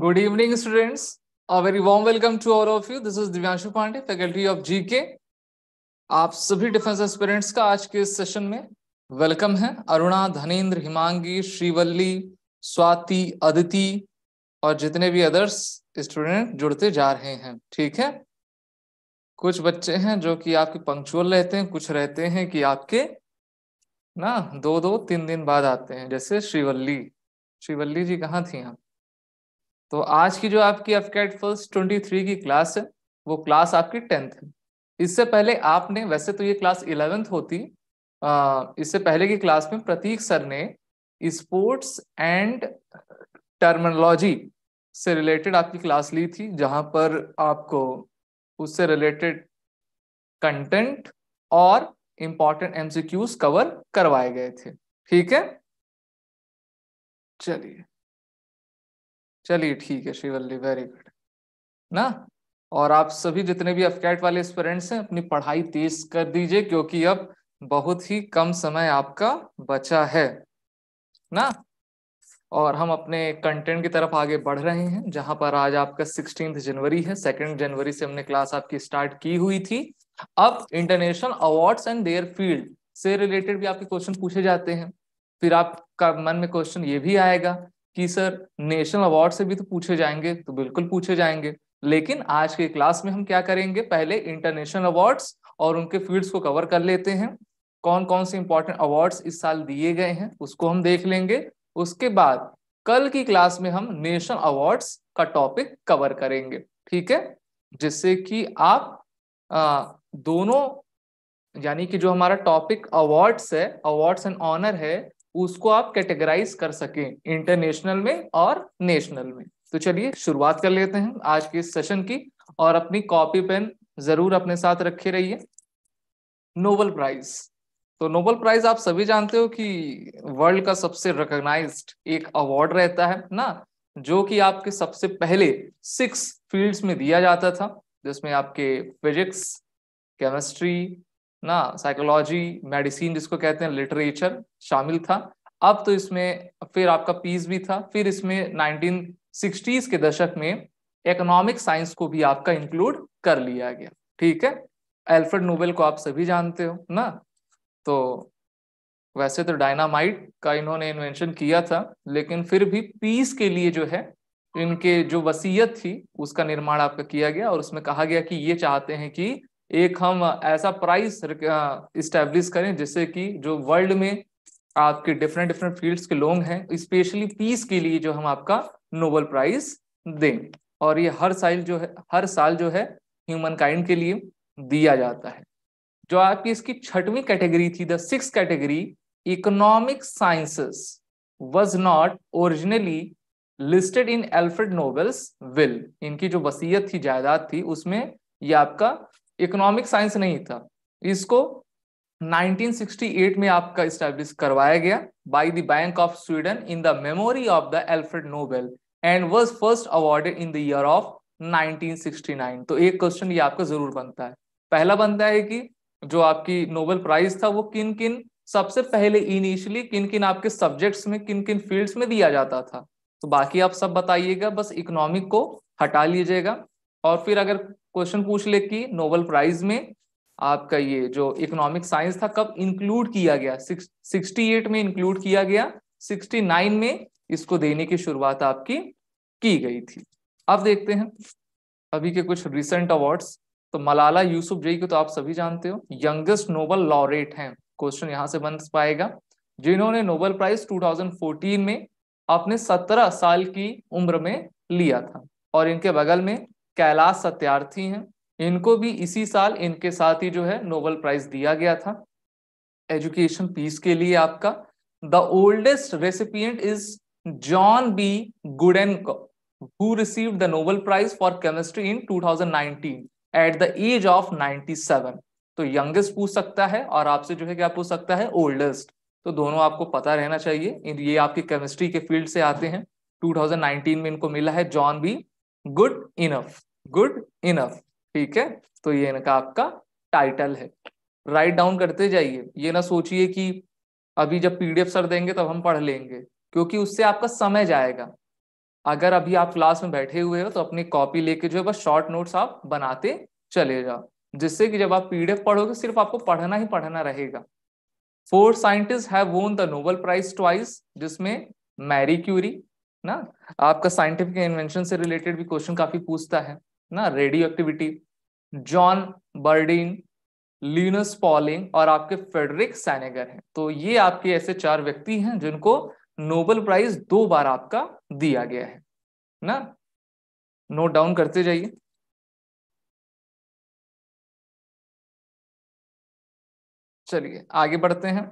Good evening students a very very welcome to all of you this is is Pandey faculty of G K आप सभी defence aspirants का आज के इस session में वेलकम है अरुणा धनेन्द्र हिमांगी श्रीवल्ली स्वाति अदिति और जितने भी अदर्स स्टूडेंट जुड़ते जा रहे हैं ठीक है कुछ बच्चे हैं जो कि आपके पंक्चुअल रहते हैं कुछ रहते हैं कि आपके ना दो दो तीन दिन बाद आते हैं जैसे श्रीवल्ली श्रीवल्ली जी कहाँ थी आप तो आज की जो आपकी एफकेट फर्स्ट ट्वेंटी थ्री की क्लास है वो क्लास आपकी टेंथ है इससे पहले आपने वैसे तो ये क्लास इलेवेंथ होती इससे पहले की क्लास में प्रतीक सर ने स्पोर्ट्स एंड टर्मिनोलॉजी से रिलेटेड आपकी क्लास ली थी जहां पर आपको उससे रिलेटेड कंटेंट और इम्पॉर्टेंट एमसीक्यूज कवर करवाए गए थे ठीक है चलिए चलिए ठीक है शिवल्ली वेरी गुड ना और आप सभी जितने भी अफकैट वाले स्टूडेंट्स हैं अपनी पढ़ाई तेज कर दीजिए क्योंकि अब बहुत ही कम समय आपका बचा है ना और हम अपने कंटेंट की तरफ आगे बढ़ रहे हैं जहां पर आज आपका सिक्सटीन जनवरी है सेकेंड जनवरी से हमने क्लास आपकी स्टार्ट की हुई थी अब international awards and their field से रिलेटेड भी आपके क्वेश्चन पूछे जाते हैं फिर आपका मन में क्वेश्चन ये भी आएगा कि सर नेशनल अवार्ड से भी तो पूछे जाएंगे तो बिल्कुल पूछे जाएंगे लेकिन आज के क्लास में हम क्या करेंगे पहले इंटरनेशनल अवार्ड्स और उनके फील्ड्स को कवर कर लेते हैं कौन कौन से इंपॉर्टेंट अवार्ड्स इस साल दिए गए हैं उसको हम देख लेंगे उसके बाद कल की क्लास में हम नेशनल अवार्ड्स का टॉपिक कवर करेंगे ठीक है जिससे कि आप आ, दोनों यानी कि जो हमारा टॉपिक अवार्ड्स है अवार्ड्स एंड ऑनर है उसको आप कैटेगराइज कर सके इंटरनेशनल में और नेशनल में तो चलिए शुरुआत कर लेते हैं आज के इस सेशन की और अपनी कॉपी पेन जरूर अपने साथ रखे रहिए नोबल प्राइज तो नोबल प्राइज आप सभी जानते हो कि वर्ल्ड का सबसे रिकॉग्नाइज्ड एक अवार्ड रहता है ना जो कि आपके सबसे पहले सिक्स फील्ड्स में दिया जाता था जिसमें आपके फिजिक्स केमिस्ट्री ना साइकोलॉजी मेडिसिन जिसको कहते हैं लिटरेचर शामिल था अब तो इसमें फिर आपका पीस भी था फिर इसमें 1960s के दशक में इकोनॉमिक साइंस को भी आपका इंक्लूड कर लिया गया ठीक है एल्फ्रेड नोबेल को आप सभी जानते हो ना तो वैसे तो डायनामाइट का इन्होंने इन्वेंशन किया था लेकिन फिर भी पीस के लिए जो है इनके जो वसीयत थी उसका निर्माण आपका किया गया और उसमें कहा गया कि ये चाहते हैं कि एक हम ऐसा प्राइस इस्टेब्लिश करें जिससे कि जो वर्ल्ड में आपके डिफरेंट डिफरेंट फील्ड्स के लोग हैं स्पेशली पीस के लिए जो हम आपका नोबल प्राइज दें और ये हर साल जो है हर साल जो है ह्यूमन काइंड के लिए दिया जाता है जो आपकी इसकी छठवीं कैटेगरी थी the six category economic sciences was not originally listed in Alfred Nobel's will इनकी जो वसीयत थी जायदाद थी उसमें ये आपका इकोनॉमिक साइंस नहीं था इसको 1968 में आपका स्टैब्लिश करवाया गया by the bank of Sweden in the memory of the Alfred Nobel and was first awarded in the year of 1969 तो एक क्वेश्चन ये आपका जरूर बनता है पहला बनता है कि जो आपकी नोबेल प्राइज था वो किन किन सबसे पहले इनिशियली किन किन आपके सब्जेक्ट्स में किन किन फील्ड्स में दिया जाता था तो बाकी आप सब बताइएगा बस इकोनॉमिक को हटा लीजिएगा और फिर अगर क्वेश्चन पूछ ले कि नोबल प्राइज में आपका ये जो इकोनॉमिक साइंस था कब इंक्लूड किया गया सिक्सटी एट में इंक्लूड किया गया सिक्सटी नाइन में इसको देने की शुरुआत आपकी की गई थी अब देखते हैं अभी के कुछ रिसेंट अवार्ड्स तो मलाला यूसुफ जई को तो आप सभी जानते हो यंगेस्ट नोबल लॉरेट हैं क्वेश्चन यहां से बन पाएगा जिन्होंने नोबल प्राइज 2014 में अपने 17 साल की उम्र में लिया था और इनके बगल में कैलाश सत्यार्थी हैं इनको भी इसी साल इनके साथ ही जो है नोबल प्राइज दिया गया था एजुकेशन पीस के लिए आपका the oldest recipient is John B Goodenough who receive the Nobel prize for chemistry in 2019 at the age of 97. तो यंगेस्ट पूछ सकता है और आपसे जो है क्या पूछ सकता है ओल्डेस्ट तो दोनों आपको पता रहना चाहिए ये आपकी केमिस्ट्री के फील्ड से आते हैं 2019 में इनको मिला है John B Goodenough Goodenough ठीक है तो ये इनका आपका टाइटल है राइट डाउन करते जाइए ये ना सोचिए कि अभी जब पीडीएफ सर देंगे तब हम पढ़ लेंगे क्योंकि उससे आपका समय जाएगा अगर अभी आप क्लास में बैठे हुए हो तो अपनी कॉपी लेके जो है बस शॉर्ट नोट्स आप बनाते चले जाओ जिससे कि जब आप पीडीएफ पढ़ोगे सिर्फ आपको पढ़ना ही पढ़ना रहेगा four scientist have won the Nobel prize twice जिसमें मैरी क्यूरी ना आपका साइंटिफिक इन्वेंशन से रिलेटेड भी क्वेश्चन काफी पूछता है ना radio activity John Bardeen Linus Pauling और आपके फेडरिक सैनेगर हैं तो ये आपके ऐसे चार व्यक्ति हैं जिनको नोबल प्राइज दो बार आपका दिया गया है ना नोट डाउन करते जाइए चलिए आगे बढ़ते हैं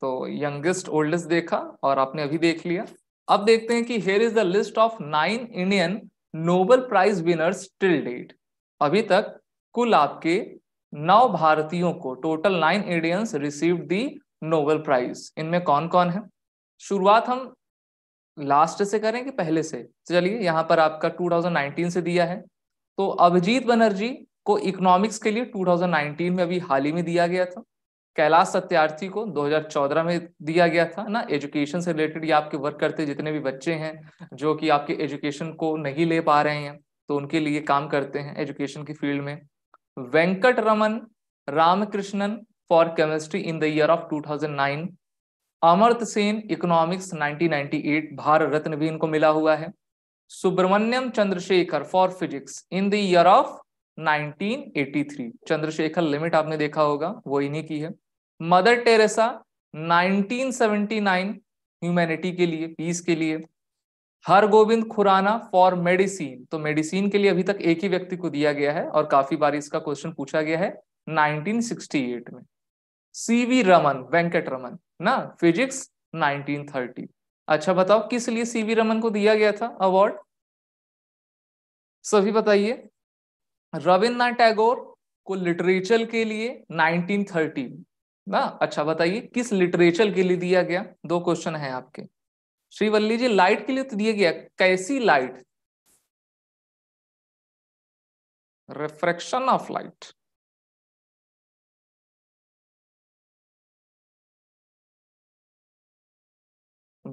तो यंगेस्ट ओल्डेस्ट देखा और आपने अभी देख लिया अब देखते हैं कि here is the list of nine Indian Nobel prize winners till date अभी तक कुल आपके नौ भारतीयों को total nine Indians receive the Nobel prize इनमें कौन कौन है शुरुआत हम लास्ट से करें कि पहले से चलिए यहाँ पर आपका 2019 से दिया है तो अभिजीत बनर्जी को इकोनॉमिक्स के लिए 2019 में अभी हाल ही में दिया गया था कैलाश सत्यार्थी को 2014 में दिया गया था ना एजुकेशन से रिलेटेड या आपके वर्क करते जितने भी बच्चे हैं जो कि आपके एजुकेशन को नहीं ले पा रहे हैं तो उनके लिए काम करते हैं एजुकेशन की फील्ड में Venkatraman Ramakrishnan for chemistry in the year of 2009 Amartya Sen economics 1998 Bharat Ratna भी इनको मिला हुआ है Subrahmanyan Chandrasekhar for physics in the year of 1983 Chandrasekhar limit आपने देखा होगा वो इन्हीं की है मदर टेरेसा 1979 ह्यूमैनिटी के लिए पीस के लिए हर गोविंद खुराना फॉर मेडिसिन तो मेडिसिन के लिए अभी तक एक ही व्यक्ति को दिया गया है और काफी बार इसका क्वेश्चन पूछा गया है 1968 में सीवी रमन वेंकट रमन ना फिजिक्स 1930 अच्छा बताओ किस लिए सीवी रमन को दिया गया था अवार्ड सभी बताइए रविन्द्रनाथ टैगोर को लिटरेचर के लिए 1930 ना अच्छा बताइए किस लिटरेचर के लिए दिया गया दो क्वेश्चन है आपके श्रीवल्ली जी लाइट के लिए तो दिया गया कैसी लाइट रिफ्रेक्शन ऑफ लाइट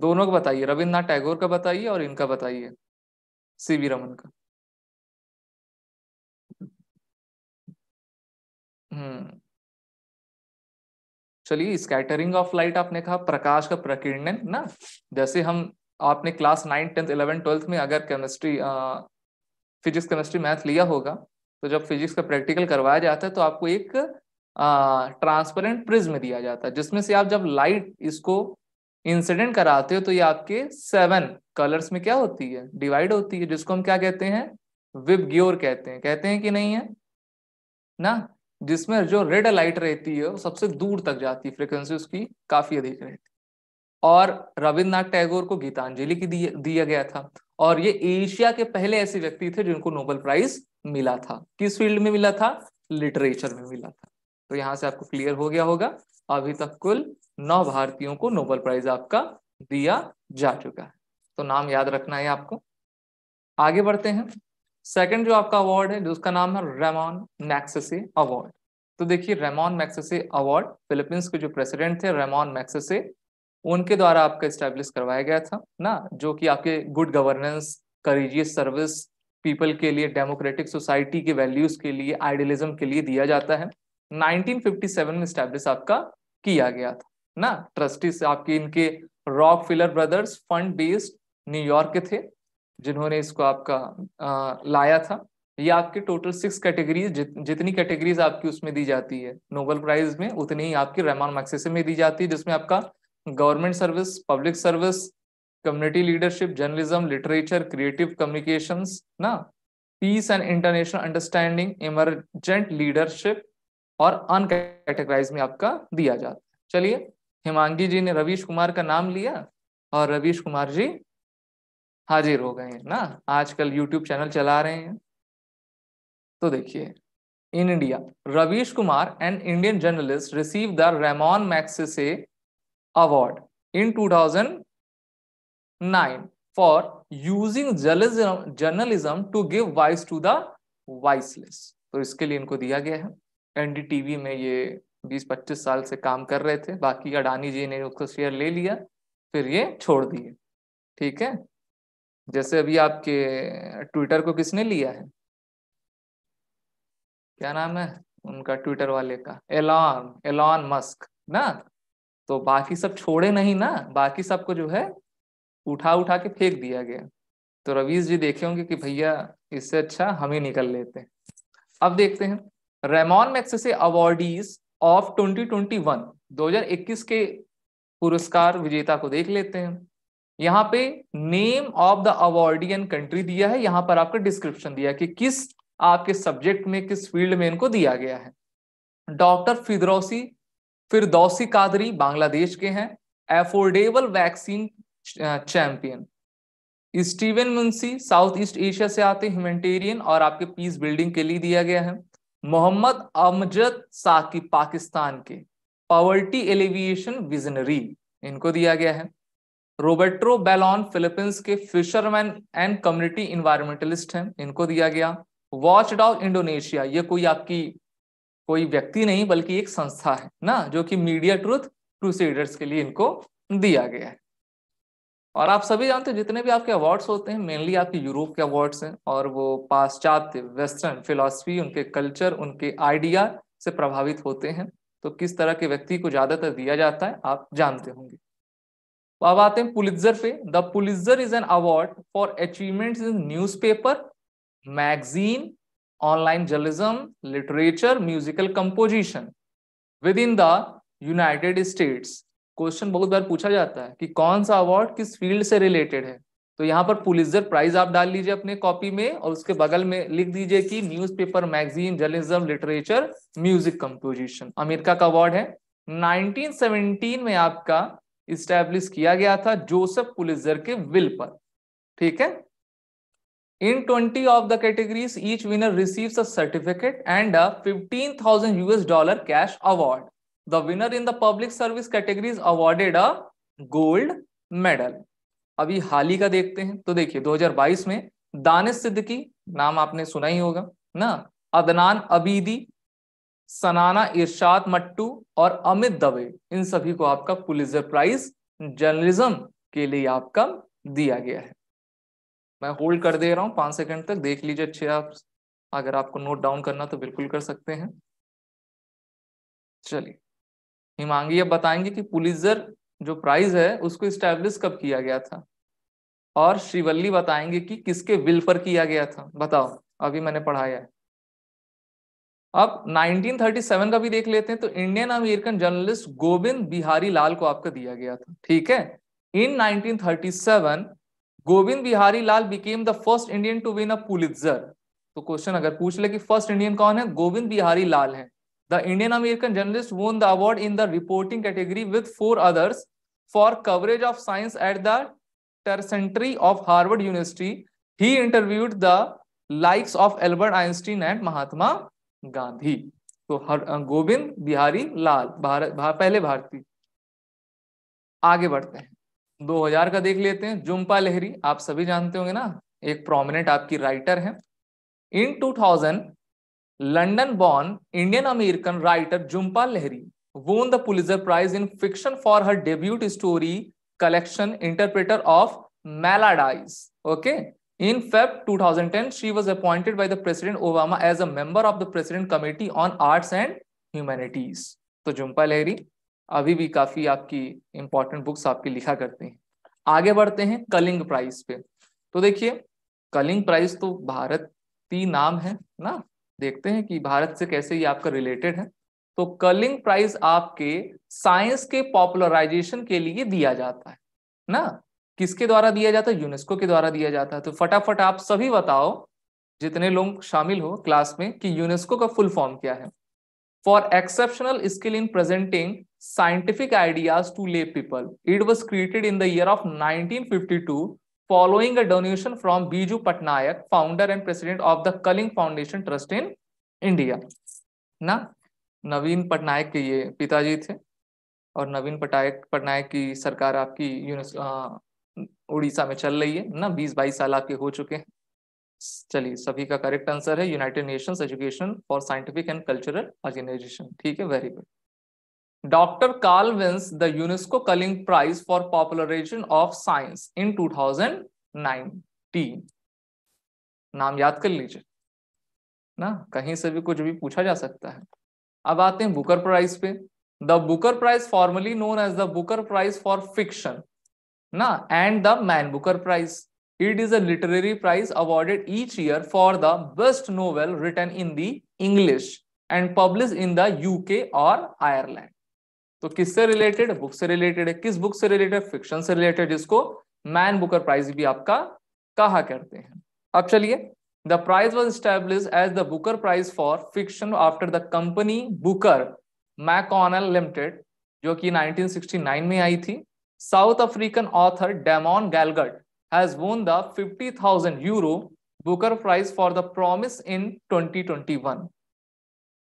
दोनों का बताइए रविन्द्रनाथ टैगोर का बताइए और इनका बताइए सीवी रमन का हम्म चलिए स्कैटरिंग ऑफ लाइट आपने कहा प्रकाश का प्रकीर्णन ना जैसे हम आपने class nine tenth eleven twelfth में अगर केमिस्ट्री फिजिक्स केमिस्ट्री मैथ लिया होगा तो जब फिजिक्स का प्रैक्टिकल करवाया जाता है तो आपको एक ट्रांसपेरेंट प्रिज्म दिया जाता है जिसमें से आप जब लाइट इसको इंसिडेंट कराते हो तो ये आपके सेवन कलर्स में क्या होती है डिवाइड होती है जिसको हम क्या कहते हैं विब ग्योर कहते हैं कहते हैं कि नहीं है ना जिसमें जो रेड लाइट रहती है वो सबसे दूर तक जाती है फ्रिक्वेंसी उसकी काफी अधिक रहती और रविन्द्रनाथ टैगोर को गीतांजलि की दिया गया था और ये एशिया के पहले ऐसे व्यक्ति थे जिनको नोबेल प्राइज मिला था किस फील्ड में मिला था लिटरेचर में मिला था तो यहां से आपको क्लियर हो गया होगा अभी तक कुल नौ भारतीयों को नोबेल प्राइज आपका दिया जा चुका है तो नाम याद रखना है आपको आगे बढ़ते हैं सेकंड जो आपका अवार्ड है जिसका नाम है रेमॉन मैक्सेसे अवार्ड तो देखिए रेमॉन मैक्से अवार्ड फिलीपींस के जो प्रेसिडेंट थे रेमॉन मैक्सेसे उनके द्वारा आपका स्टैब्लिश करवाया गया था ना जो कि आपके good governance courageous service people के लिए डेमोक्रेटिक सोसाइटी के वैल्यूज के लिए आइडियलिज्म के लिए दिया जाता है 1957 में स्टैब्लिश आपका किया गया था ना ट्रस्टी आपके इनके Rockefeller brothers fund based New York के थे जिन्होंने इसको आपका आ, लाया था ये आपके टोटल सिक्स कैटेगरीज जितनी कैटेगरीज आपकी उसमें दी जाती है नोबल प्राइज में उतनी ही आपकी रहमान मैक्सेसे में दी जाती है जिसमें आपका government service public service community leadership journalism literature creative communication ना peace and international understanding emergent leadership और अनकैटेगराइज में आपका दिया जाता है चलिए हिमांगी जी ने रवीश कुमार का नाम लिया और रवीश कुमार जी हाजिर हो गए हैं ना आजकल यूट्यूब चैनल चला रहे हैं तो देखिए in India Ravish Kumar and Indian journalist receive the Ramon से award in 2009 for using journalism to give voice to the voiceless तो इसके लिए इनको दिया गया है एनडीटीवी में ये 20-25 साल से काम कर रहे थे बाकी अडानी जी ने उसका शेयर ले लिया फिर ये छोड़ दिए ठीक है जैसे अभी आपके ट्विटर को किसने लिया है क्या नाम है उनका ट्विटर वाले का एलॉन एलॉन मस्क ना तो बाकी सब छोड़े नहीं ना बाकी सबको जो है उठा उठा के फेंक दिया गया तो रवीश जी देखे होंगे कि भैया इससे अच्छा हम ही निकल लेते हैं अब देखते हैं रेमॉन मैक्सेसे अवार्डीज ऑफ 2021 2021 के पुरस्कार विजेता को देख लेते हैं यहाँ पे name of the awardee and country दिया है यहाँ पर आपका डिस्क्रिप्शन दिया है कि किस आपके सब्जेक्ट में किस फील्ड में इनको दिया गया है डॉक्टर फिदरौसी फिरदौसी कादरी बांग्लादेश के हैं affordable vaccine champion Steven Muncy South East Asia से आते ह्यूमेटेरियन और आपके पीस बिल्डिंग के लिए दिया गया है मोहम्मद अमजद साकी पाकिस्तान के पॉवर्टी एलिविएशन विजनरी इनको दिया गया है रोबर्टो बेलॉन फिलीपींस के फिशरमैन एंड कम्युनिटी इन्वायरमेंटलिस्ट हैं इनको दिया गया वॉच डॉग इंडोनेशिया ये कोई आपकी कोई व्यक्ति नहीं बल्कि एक संस्था है ना जो कि मीडिया ट्रूथ प्रोसीडर्स के लिए इनको दिया गया है और आप सभी जानते हैं जितने भी आपके अवार्ड्स होते हैं मेनली आपके यूरोप के अवार्ड्स हैं और वो पाश्चात्य वेस्टर्न फिलोसफी उनके कल्चर उनके आइडिया से प्रभावित होते हैं तो किस तरह के व्यक्ति को ज़्यादातर दिया जाता है आप जानते होंगे अब आते हैं पुलिजर पे the Pulitzer is an award for achievement in paper magazine online journalism literature musical composition with in the United States question बहुत बार पूछा जाता है कि कौन सा अवार्ड किस फील्ड से रिलेटेड है तो यहाँ पर पुलिसजर प्राइज आप डाल लीजिए अपने कॉपी में और उसके बगल में लिख दीजिए कि paper magazine journalism literature music composition America का अवार्ड है 1917 में आपका स्टैब्लिश किया गया था जोसेफ पुलिसर के विल पर ठीक है in twenty of the categories each winner receives a certificate and a thousand US dollar cash award the winner in the public service category awarded a gold medal अभी हाल ही का देखते हैं तो देखिए 2022 में दानिश सिद्दीकी नाम आपने सुना ही होगा ना अदनान अबीदी सनाना इरशाद मट्टू और अमित दवे इन सभी को आपका पुलिसर प्राइज जर्नलिज्म के लिए आपका दिया गया है मैं होल्ड कर दे रहा हूं पांच सेकंड तक देख लीजिए अच्छे आप अगर आपको नोट डाउन करना तो बिल्कुल कर सकते हैं चलिए हिमांगी अब बताएंगे कि पुलिसर जो प्राइज है उसको स्टैब्लिश कब किया गया था और श्रीवल्ली बताएंगे कि किसके विल पर किया गया था बताओ अभी मैंने पढ़ाया है अब 1937 का भी देख लेते हैं तो Indian American journalist Gobind Behari Lal को आपका दिया गया था ठीक है in 1937 Gobind Behari Lal became the first Indian to win a Pulitzer तो क्वेश्चन अगर पूछ ले कि फर्स्ट इंडियन कौन है गोविंद बिहारी लाल है the Indian American journalist won the award in the reporting category with four others for coverage of science at the tercentenary of Harvard University he interviewed the likes of Albert Einstein and Mahatma Gandhi तो हर गोविंद बिहारी लाल भारत भार, पहले भारतीय आगे बढ़ते हैं 2000 का देख लेते हैं जुम्पा लहरी आप सभी जानते होंगे ना एक प्रोमिनेंट आपकी राइटर है in 2000 London born Indian American writer Jhumpa Lahiri the Pulitzer prize in fiction for her debut story collection Interpreter of Maladies okay Okay, In Feb 2010, she was appointed by the President Obama as a member of the President Committee on Arts and Humanities. तो jhumpa lahiri अभी भी काफी आपकी important books आपकी लिखा करते हैं आगे बढ़ते हैं kaling prize पे तो देखिए kaling prize तो भारतीय नाम है ना देखते हैं कि भारत से कैसे ये आपका रिलेटेड है तो कलिंग प्राइज आपके साइंस के पॉपुलराइजेशन के लिए दिया जाता है ना किसके द्वारा दिया जाता है यूनेस्को के द्वारा दिया जाता है तो फटाफट आप सभी बताओ जितने लोग शामिल हो क्लास में कि यूनेस्को का फुल फॉर्म क्या है for exceptional skill in presenting scientific ideas to lay people it was created in the year of nineteen fifty two following a donation from Biju Patnaik founder and president of the Kalinga foundation trust in India ना नवीन पटनायक के ये पिताजी थे और नवीन पटनायक पटनायक की सरकार आपकी UNESCO Orissa में चल रही है ना बीस बाईस साल आपके हो चुके हैं चलिए सभी का करेक्ट आंसर है United Nations Education for Scientific and Cultural Organization ठीक है very good doctor Karl wins the UNESCO Kalinga prize for popularization of science in two नाम याद कर लीजिए ना कहीं से भी कुछ भी पूछा जा सकता है अब आते हैं बुकर प्राइज पे the Booker prize formerly known as the Booker prize for fiction ना and the Man Booker prize it is a literary prize awarded each year for the best novel written in the English and published in the UK और Ireland तो किससे related book से related है किस book से related fiction से related इसको Man Booker prize भी आपका कहा करते हैं अब चलिए the prize was established as the Booker prize for fiction after the company Booker McConnell Limited जो कि 1969 में आई थी South African author Damon Galgut has won the 50,000 euro Booker Prize for The Promise in 2021.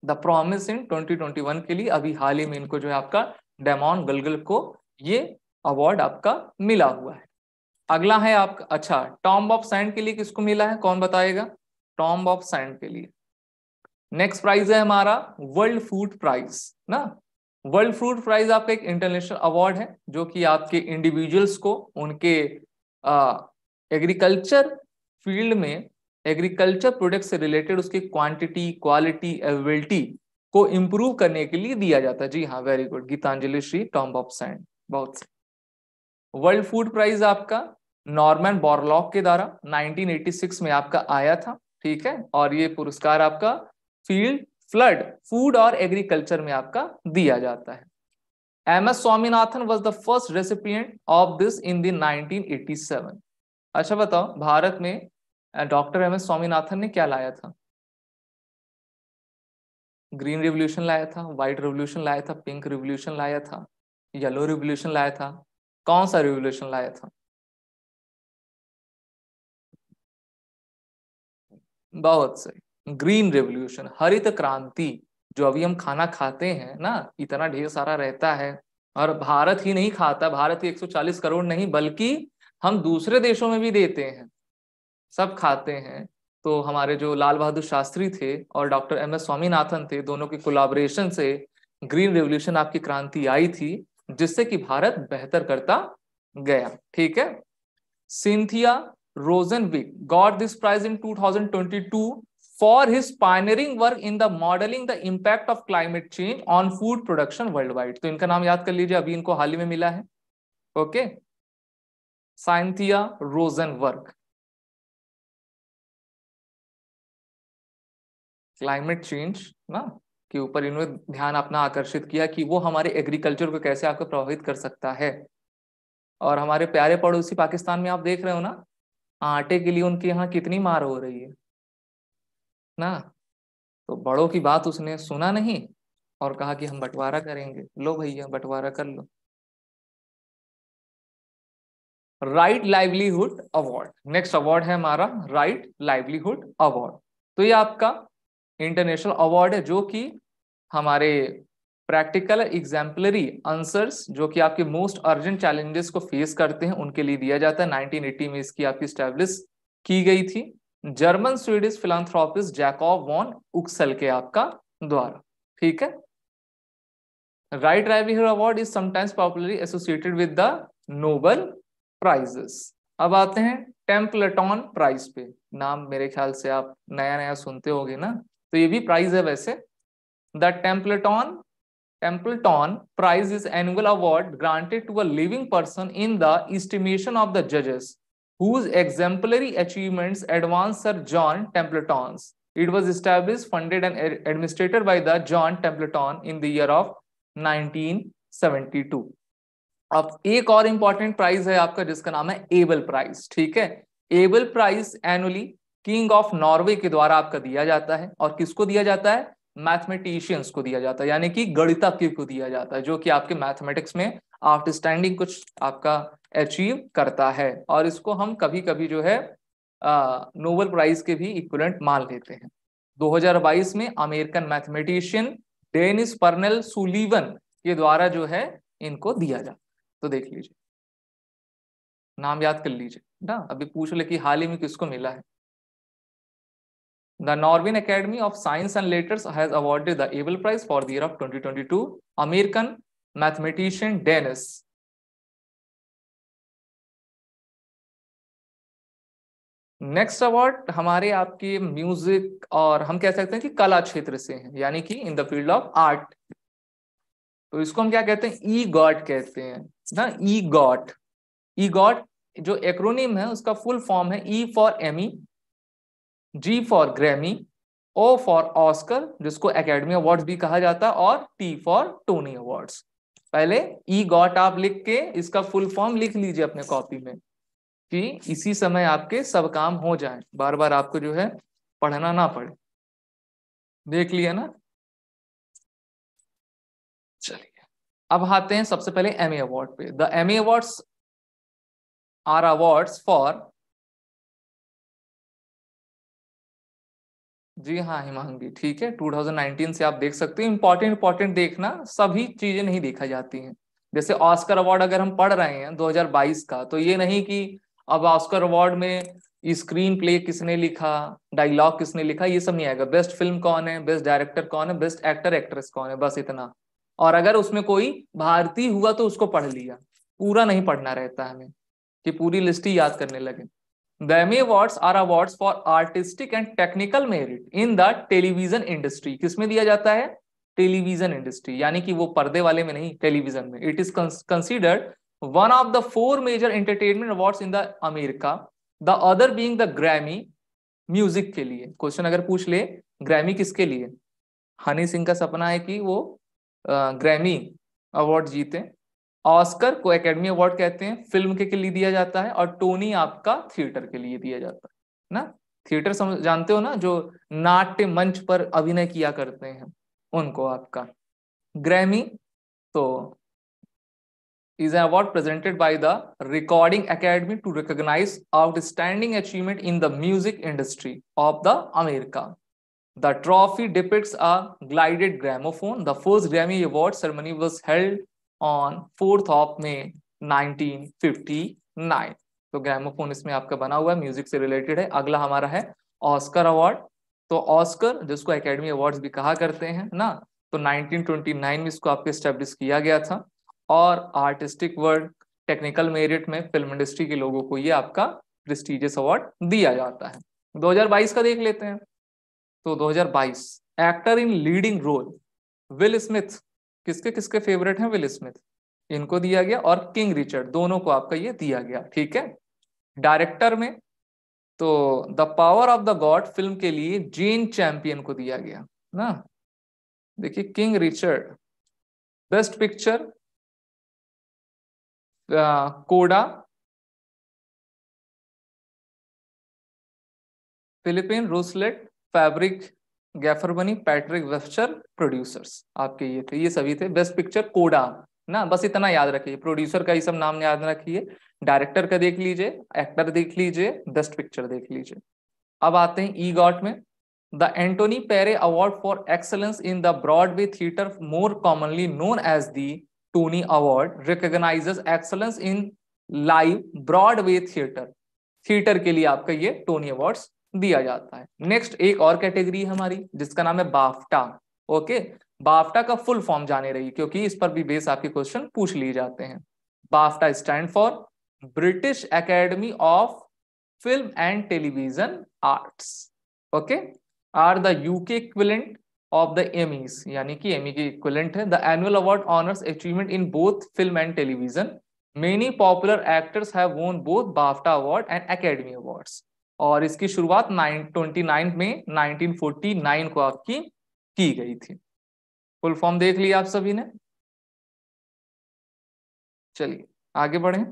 The promise in 2021 के लिए अभी हाल ही में इनको जो है आपका डेमोन गलगल को ये अवार्ड आपका मिला हुआ है अगला है आपका अच्छा टॉम बॉब सैंड के लिए किसको मिला है कौन बताएगा टॉम बॉब सैंड के लिए नेक्स्ट प्राइज है हमारा वर्ल्ड फूड प्राइज ना वर्ल्ड फ्रूट प्राइज आपका एक इंटरनेशनल अवार्ड है जो कि आपके इंडिविजुअल्स को उनके एग्रीकल्चर फील्ड में एग्रीकल्चर प्रोडक्ट से रिलेटेड उसकी क्वांटिटी क्वालिटी एवेबिलिटी को इम्प्रूव करने के लिए दिया जाता है जी हाँ very good Geetanjali Shree tomb of sand बहुत वर्ल्ड फूड प्राइज आपका नॉर्मन बॉर्लॉक के द्वारा 1986 में आपका आया था ठीक है और ये पुरस्कार आपका फील्ड फ्लड फूड और एग्रीकल्चर में आपका दिया जाता है M S Swaminathan was the first recipient of this in eighty seven अच्छा बताओ भारत में डॉक्टर एम एस स्वामीनाथन ने क्या लाया था ग्रीन रिवोल्यूशन लाया था व्हाइट रिवोल्यूशन लाया था पिंक रिवोल्यूशन लाया था येलो रिवोल्यूशन लाया था कौन सा रिवोल्यूशन लाया था बहुत सही ग्रीन रेवल्यूशन हरित क्रांति जो अभी हम खाना खाते हैं ना इतना ढेर सारा रहता है और भारत ही नहीं खाता भारत ही 140 करोड़ नहीं बल्कि हम दूसरे देशों में भी देते हैं सब खाते हैं तो हमारे जो लाल बहादुर शास्त्री थे और डॉक्टर एम एस स्वामीनाथन थे दोनों के कोलाबोरेशन से ग्रीन रेवल्यूशन आपकी क्रांति आई थी जिससे कि भारत बेहतर करता गया ठीक है Cynthia Rosenzweig got this prize in two for his pioneering work in the modeling the impact of climate change on food production worldwide तो इनका नाम याद कर लीजिए अभी इनको हाल ही में मिला है okay Cynthia work climate change ना के ऊपर इन्होंने ध्यान अपना आकर्षित किया कि वो हमारे एग्रीकल्चर को कैसे आपको प्रभावित कर सकता है और हमारे प्यारे पड़ोसी पाकिस्तान में आप देख रहे हो ना आटे के लिए उनके यहाँ कितनी मार हो रही है ना तो बड़ों की बात उसने सुना नहीं और कहा कि हम बंटवारा करेंगे लो भैया बंटवारा कर लो right livelihood award next award है हमारा राइट लाइवलीहुड अवार्ड तो ये आपका इंटरनेशनल अवार्ड है जो कि हमारे प्रैक्टिकल एग्जाम्पलरी आंसर्स जो कि आपके मोस्ट अर्जेंट चैलेंजेस को फेस करते हैं उनके लिए दिया जाता है 1980 में इसकी आपकी स्टैब्लिश की गई थी German Swedish philanthropist Jakob von Uexkull के आपका द्वारा ठीक है right livelihood award is sometimes popularly associated with the Nobel prizes अब आते हैं टेम्पलेटॉन प्राइज पे नाम मेरे ख्याल से आप नया नया सुनते हो ना तो ये भी प्राइज है वैसे the Templeton Templeton prize is annual award granted to a living person in the estimation of the जजेस whose exemplary achievements advanced Sir John Templeton's. It was established, funded, and administered by the John Templeton in the year of 1972. अब एक और important prize hai आपका jiska naam hai Abel prize ठीक है Abel prize annually king of norway के द्वारा आपका दिया जाता है और किसको दिया जाता है मैथमेटिशियंस को दिया जाता है यानी कि गणितज्ञ को दिया जाता है जो कि आपके मैथमेटिक्स में आउटस्टैंडिंग कुछ आपका अचीव करता है और इसको हम कभी कभी जो है नोबल प्राइज के भी इक्वलेंट मान लेते हैं 2022 में American mathematician Dennis Parnell Sullivan के द्वारा जो है इनको दिया जाता तो देख लीजिए नाम याद कर लीजिए ना अभी पूछ ले कि हाल ही में किसको मिला है the Norwegian Academy of Science and Letters has awarded the Abel Prize for the year of 2022. mathematician Dennis. Next award हमारे आपके म्यूजिक और हम कह सकते हैं कि कला क्षेत्र से हैं यानी कि in the field of art तो इसको हम क्या कहते हैं ई गॉड कहते हैं ना ई गॉड ई गॉड जो एक्रोनिम है उसका फुल फॉर्म है E for Emmy G for Grammy O for Oscar जिसको एकेडमी अवार्ड्स भी कहा जाता है और टी फॉर टोनी अवार्ड्स पहले ई e गॉट आप लिख के इसका फुल फॉर्म लिख लीजिए अपने कॉपी में कि इसी समय आपके सब काम हो जाए बार बार आपको जो है पढ़ना ना पड़े देख लिया ना चलिए अब आते हैं सबसे पहले एम ए अवार्ड पे the Emmy awards are awards for जी हाँ हिमांगी ठीक है 2019 से आप देख सकते हो इम्पोर्टेंट इम्पोर्टेंट देखना सभी चीजें नहीं देखा जाती हैं जैसे ऑस्कर अवार्ड अगर हम पढ़ रहे हैं 2022 का तो ये नहीं कि अब ऑस्कर अवार्ड में स्क्रीन प्ले किसने लिखा डायलॉग किसने लिखा ये सब नहीं आएगा बेस्ट फिल्म कौन है बेस्ट डायरेक्टर कौन है बेस्ट एक्टर एक्ट्रेस कौन है बस इतना और अगर उसमें कोई भारतीय हुआ तो उसको पढ़ लिया पूरा नहीं पढ़ना रहता हमें कि पूरी लिस्ट ही याद करने लगे Grammy Awards are awards for artistic and technical merit in the television industry. किसमें दिया जाता है टेलीविजन इंडस्ट्री यानी कि वो पर्दे वाले में नहीं टेलीविजन में it is considered one of the four major entertainment award in the America the other being the Grammy music के लिए क्वेश्चन अगर पूछ ले ग्रैमी किसके लिए हनी सिंह का सपना है कि वो ग्रैमी अवार्ड जीते ऑस्कर को एकेडमी अवार्ड कहते हैं फिल्म के, के लिए दिया जाता है और टोनी आपका थिएटर के लिए दिया जाता है ना थिएटर समझ जानते हो ना जो नाट्य मंच पर अभिनय किया करते हैं उनको आपका ग्रैमी तो is a award presented by the recording academy to recognise outstanding achievement in the music industry of the America the trophy depicts a gilded gramophone the first Grammy award ceremony was held on fourth of May nineteen fifty nine तो gramophone इसमें आपका बना हुआ है music से related है अगला हमारा है ऑस्कर अवार्ड तो ऑस्कर जिसको एकेडमी अवार्ड्स भी कहा करते हैं ना तो 1929 में इसको आपके स्टेब्लिश किया गया था और आर्टिस्टिक वर्ल्ड टेक्निकल मेरिट में फिल्म इंडस्ट्री के लोगों को ये आपका प्रेस्टीजियस अवार्ड दिया जाता है 2022 का देख लेते हैं तो 2022 actor in leading role Will Smith किसके किसके फेवरेट हैं विल स्मिथ इनको दिया गया और किंग रिचर्ड दोनों को आपका ये दिया गया ठीक है डायरेक्टर में तो the power of the god film के लिए जेन चैंपियन को दिया गया ना देखिए King Richard best picture CODA Philippe Rousselot Fabrice गैफर बनी पैट्रिक वेस्टर प्रोड्यूसर्स आपके ये थे ये सभी थे बेस्ट पिक्चर कोडा ना बस इतना याद रखिए प्रोड्यूसर का ही सब नाम याद रखिए डायरेक्टर का देख लीजिए एक्टर देख लीजिए बेस्ट पिक्चर देख लीजिए अब आते हैं ई गॉट में the Antoinette Perry award for excellence in the Broadway theatre more commonly known as the Tony award recognise excellence in live Broadway theatre theatre के लिए आपका ये टोनी अवार्ड्स दिया जाता है नेक्स्ट एक और कैटेगरी है हमारी जिसका नाम है बाफ्टा ओके बाफ्टा का फुल फॉर्म जाने रही क्योंकि इस पर भी बेस आपके क्वेश्चन पूछ लिए जाते हैं BAFTA stand for British Academy of Film and Television Arts okay are the UK equivalent of the Emmys यानी कि एमी के इक्विलेंट है the annual award honours achievement in both film and television many popular actors have won both BAFTA award and Academy awards और इसकी शुरुआत nine twenty nine में nineteen forty nine को आपकी की गई थी फुल फॉर्म देख लिया आप सभी ने चलिए आगे बढ़े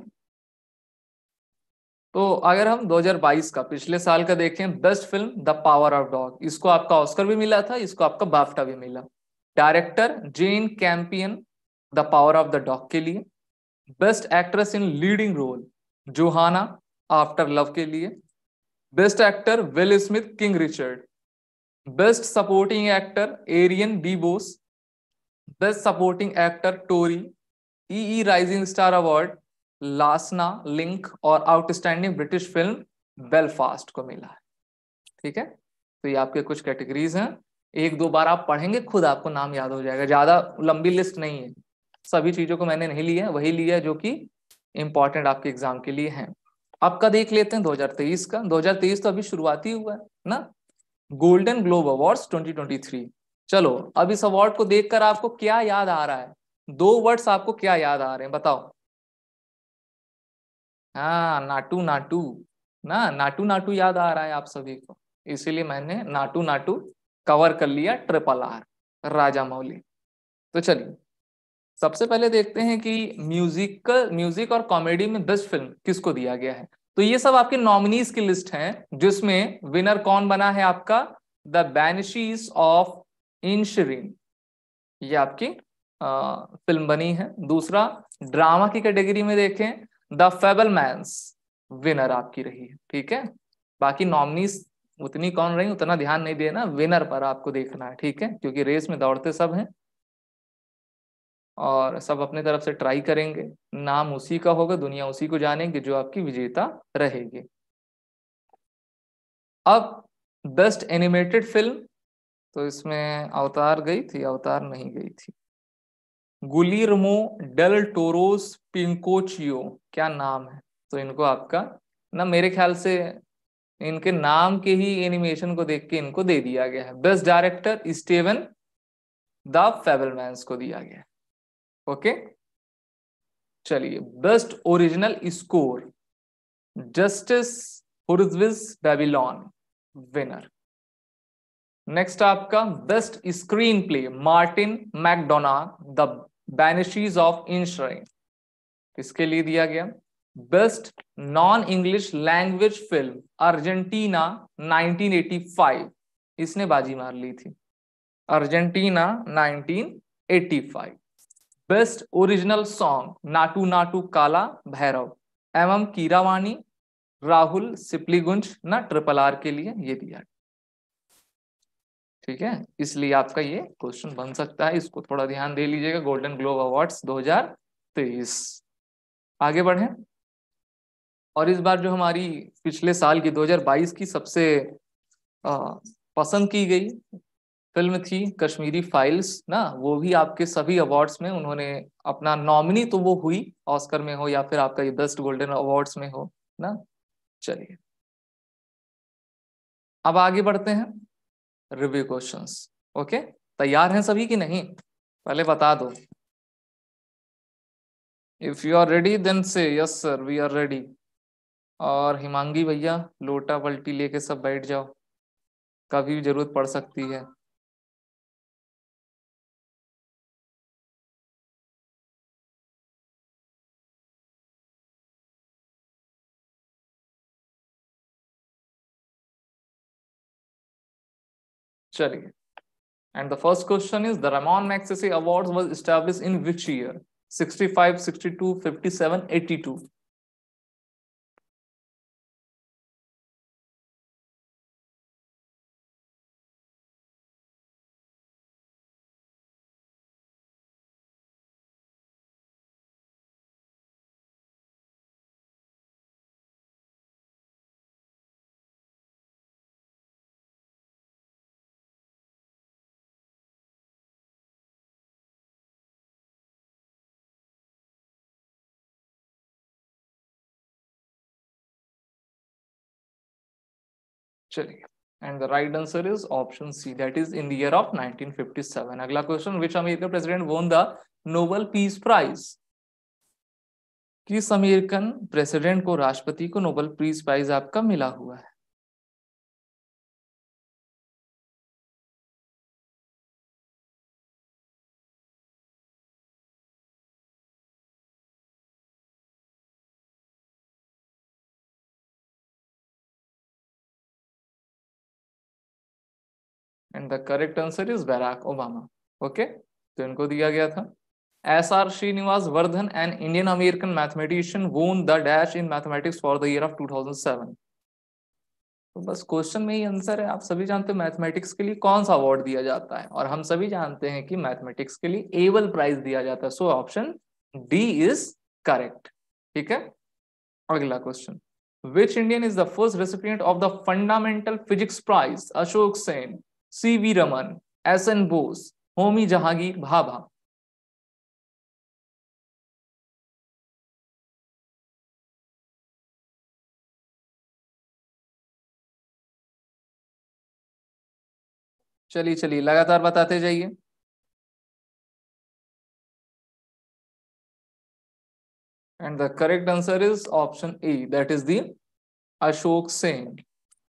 तो अगर हम 2022 का पिछले साल का देखें best film the power of dog इसको आपका ऑस्कर भी मिला था इसको आपका बाफ्टा भी मिला director Jane Campion the power of the dog के लिए best actress in leading role Joanna after love के लिए best actor Will Smith King Richard best supporting actor Ariana DeBose best supporting actor Troy EE rising star award Lashana Lynch और outstanding British film Belfast को मिला है ठीक है तो ये आपके कुछ कैटेगरीज हैं एक दो बार आप पढ़ेंगे खुद आपको नाम याद हो जाएगा ज्यादा लंबी लिस्ट नहीं है सभी चीजों को मैंने नहीं लिया वही लिया जो कि इंपॉर्टेंट आपके एग्जाम के लिए हैं आपका देख लेते हैं 2023 का 2023 तो अभी शुरुआती हुआ है ना गोल्डन ग्लोब अवार्ड्स 2023 चलो अब इस अवार्ड को देखकर आपको क्या याद आ रहा है दो वर्ड्स आपको क्या याद आ रहे हैं बताओ हाँ नाटू नाटू ना नाटू नाटू याद आ रहा है आप सभी को इसीलिए मैंने नाटू नाटू कवर कर लिया ट्रिपल आर राजा मौली तो चलिए सबसे पहले देखते हैं कि म्यूजिकल म्यूजिक और कॉमेडी में बेस्ट फिल्म किसको दिया गया है तो ये सब आपके नॉमिनीज की लिस्ट है जिसमें विनर कौन बना है आपका द बैनिशीज ऑफ इंशरीन ये आपकी आ, फिल्म बनी है दूसरा ड्रामा की कैटेगरी में देखें द फेबल मैंस विनर आपकी रही है ठीक है बाकी नॉमिनीज उतनी कौन रही उतना ध्यान नहीं देना विनर पर आपको देखना है ठीक है क्योंकि रेस में दौड़ते सब हैं और सब अपने तरफ से ट्राई करेंगे नाम उसी का होगा दुनिया उसी को जानेंगे जो आपकी विजेता रहेगी अब बेस्ट एनिमेटेड फिल्म तो इसमें अवतार गई थी अवतार नहीं गई थी गुलीरमो डेल टोरोस पिंकोचियो क्या नाम है तो इनको आपका ना मेरे ख्याल से इनके नाम के ही एनिमेशन को देख के इनको दे दिया गया है best director Steven the Fabelmans को दिया गया है ओके चलिए best original score Justin Hurwitz Babylon winner next आपका best screenplay Martin McDonagh the Banshees of Inisherin किसके लिए दिया गया best non English language film Argentina 1985 इसने बाजी मार ली थी Argentina 1985 best original song Naatu Naatu Kaala Bhairava एवं कीरावाणी राहुल सिपलीगुंज ना ट्रिपल आर के लिए ये दिया ठीक है इसलिए आपका ये क्वेश्चन बन सकता है इसको थोड़ा ध्यान दे लीजिएगा गोल्डन ग्लोब अवार्ड्स 2023 आगे बढ़े और इस बार जो हमारी पिछले साल की 2022 की सबसे पसंद की गई फिल्म थी कश्मीरी फाइल्स ना वो भी आपके सभी अवार्ड्स में उन्होंने अपना नॉमिनी तो वो हुई ऑस्कर में हो या फिर आपका ये बेस्ट गोल्डन अवार्ड्स में हो ना चलिए अब आगे बढ़ते हैं रिव्यू क्वेश्चंस ओके तैयार हैं सभी कि नहीं पहले बता दो if you are ready then say yes sir we are ready और हिमांगी भैया लोटा बल्टी लेके सब बैठ जाओ कभी जरूरत पड़ सकती है चलिए And the first question is the Ramon Magsaysay Awards was established in which year? 65, 62, 57, 82. चलिए and the right answer is option C that is in the year of 1957 अगला question which American president won the Nobel peace prize किस American president को राष्ट्रपति को Nobel peace prize आपका मिला हुआ है the correct answer is Barack Obama okay तो इनको दिया गया था S R Srinivasa Varadhan an Indian American mathematician won the dash in mathematics for the year of 2007 तो बस क्वेश्चन में ही आंसर है आप सभी जानते हैं मैथमेटिक्स के लिए कौन सा अवार्ड दिया जाता है और हम सभी जानते हैं कि मैथमेटिक्स के लिए एवल प्राइज दिया जाता है so option D is correct ठीक है अगला question which Indian is the first recipient of the fundamental physics prize Ashoke Sen C V Raman S N Bose Homi Jehangir Bhabha चलिए चलिए लगातार बताते जाइए and the correct answer is option A that is the Ashoke Singh